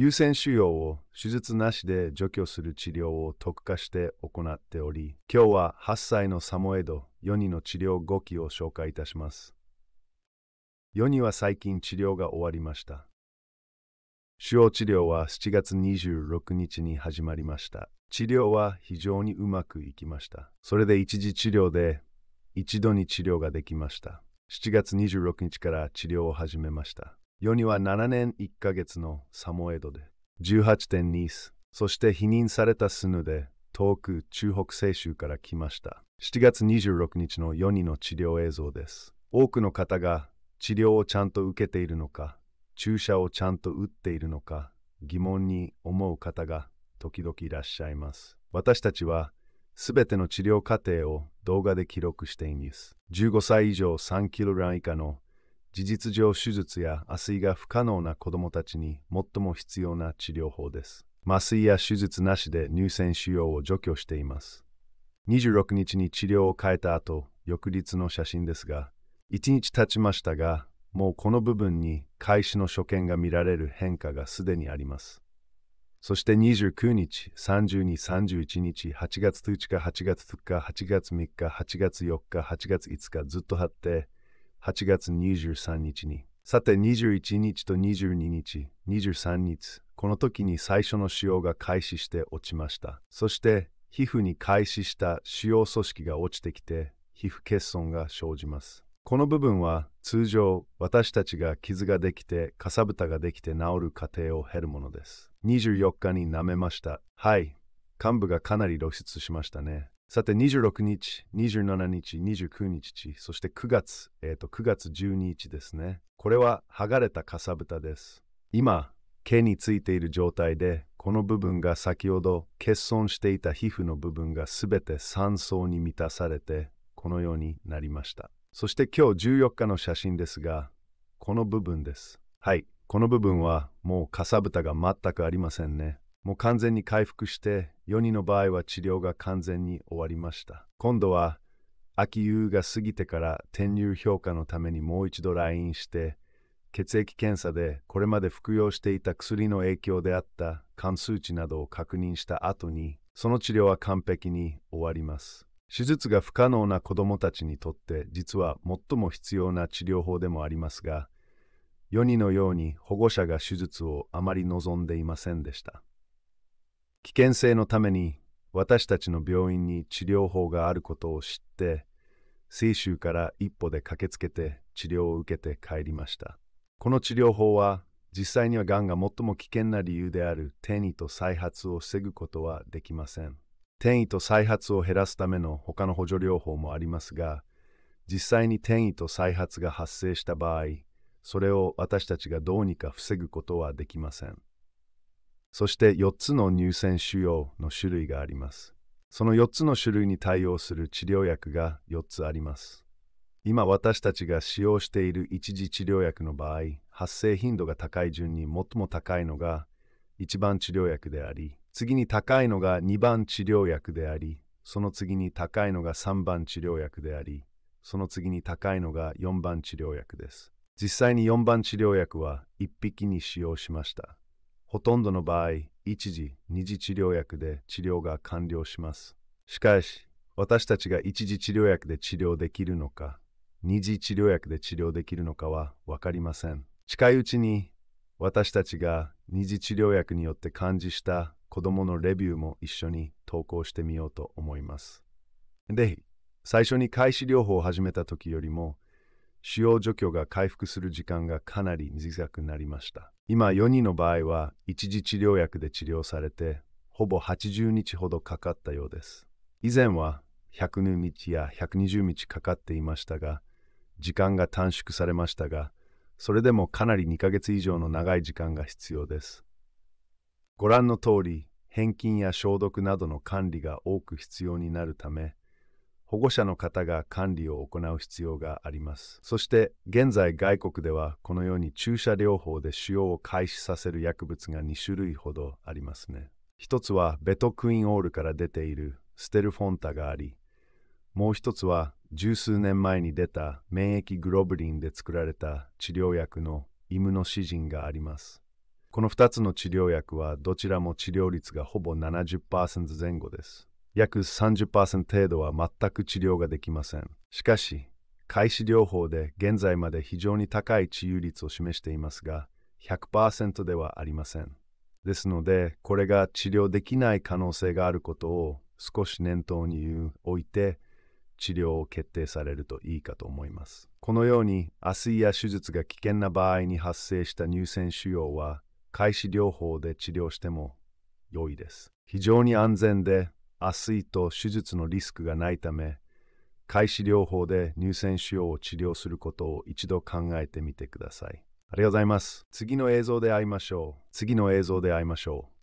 優先腫瘍を手術なしで除去する治療を特化して行っており、今日は8歳のサモエド、ヨニの治療5期を紹介いたします。ヨニは最近治療が終わりました。腫瘍治療は7月26日に始まりました。治療は非常にうまくいきました。それで一時治療で一度に治療ができました。7月26日から治療を始めました。世には7年1ヶ月のサモエドで18.2スそして否認されたスヌで遠く中北西州から来ました7月26日の世にの治療映像です多くの方が治療をちゃんと受けているのか注射をちゃんと打っているのか疑問に思う方が時々いらっしゃいます私たちはすべての治療過程を動画で記録しています15歳以上3ラン以下の事実上手術や麻酔が不可能な子どもたちに最も必要な治療法です。麻酔や手術なしで乳腺腫瘍を除去しています。26日に治療を変えた後、翌日の写真ですが、1日経ちましたが、もうこの部分に開始の所見が見られる変化がすでにあります。そして29日、30日、31日、8月1日、8月2日、8月3日、8月4日、8月5日、ずっと張って、8月23日に。さて21日と22日、23日、この時に最初の腫瘍が開始して落ちました。そして皮膚に開始した腫瘍組織が落ちてきて、皮膚欠損が生じます。この部分は通常私たちが傷ができてかさぶたができて治る過程を経るものです。24日に舐めました。はい、患部がかなり露出しましたね。さて、26日、27日、29日、そして9月、えー、と、9月12日ですね。これは剥がれたかさぶたです。今、毛についている状態で、この部分が先ほど欠損していた皮膚の部分がすべて酸素に満たされて、このようになりました。そして今日14日の写真ですが、この部分です。はい、この部分はもうかさぶたが全くありませんね。もう完全に回復して4人の場合は治療が完全に終わりました。今度は、秋夕が過ぎてから転入評価のためにもう一度来院して、血液検査でこれまで服用していた薬の影響であった肝数値などを確認した後に、その治療は完璧に終わります。手術が不可能な子どもたちにとって実は最も必要な治療法でもありますが、4人のように保護者が手術をあまり望んでいませんでした。危険性のために私たちの病院に治療法があることを知って水州から一歩で駆けつけて治療を受けて帰りましたこの治療法は実際にはがんが最も危険な理由である転移と再発を防ぐことはできません転移と再発を減らすための他の補助療法もありますが実際に転移と再発が発生した場合それを私たちがどうにか防ぐことはできませんそして4つの乳腺腫瘍の種類があります。その4つの種類に対応する治療薬が4つあります。今私たちが使用している一次治療薬の場合、発生頻度が高い順に最も高いのが1番治療薬であり、次に高いのが2番治療薬であり、その次に高いのが3番治療薬であり、その次に高いのが4番治療薬です。実際に4番治療薬は1匹に使用しました。ほとんどの場合、一時、二次治療薬で治療が完了します。しかし、私たちが一次治療薬で治療できるのか、二次治療薬で治療できるのかは分かりません。近いうちに私たちが二次治療薬によって感じした子どものレビューも一緒に投稿してみようと思います。で、最初に開始療法を始めた時よりも使用除去が回復する時間がかなり短くなりました。今、4人の場合は一時治療薬で治療されて、ほぼ80日ほどかかったようです。以前は100日や120日かかっていましたが、時間が短縮されましたが、それでもかなり2ヶ月以上の長い時間が必要です。ご覧の通り、返金や消毒などの管理が多く必要になるため、保護者の方が管理を行う必要があります。そして現在外国ではこのように注射療法で使用を開始させる薬物が2種類ほどありますね。一つはベトクインオールから出ているステルフォンタがあり、もう一つは十数年前に出た免疫グロブリンで作られた治療薬のイムノシジンがあります。この2つの治療薬はどちらも治療率がほぼ70%前後です。約30%程度は全く治療ができません。しかし、開始療法で現在まで非常に高い治癒率を示していますが、100%ではありません。ですので、これが治療できない可能性があることを少し念頭に置いて、治療を決定されるといいかと思います。このように、麻酔や手術が危険な場合に発生した乳腺腫瘍は、開始療法で治療しても良いです。非常に安全で麻酔と手術のリスクがないため開始療法で乳腺腫瘍を治療することを一度考えてみてください。ありがとうございます。次の映像で会いましょう。次の映像で会いましょう。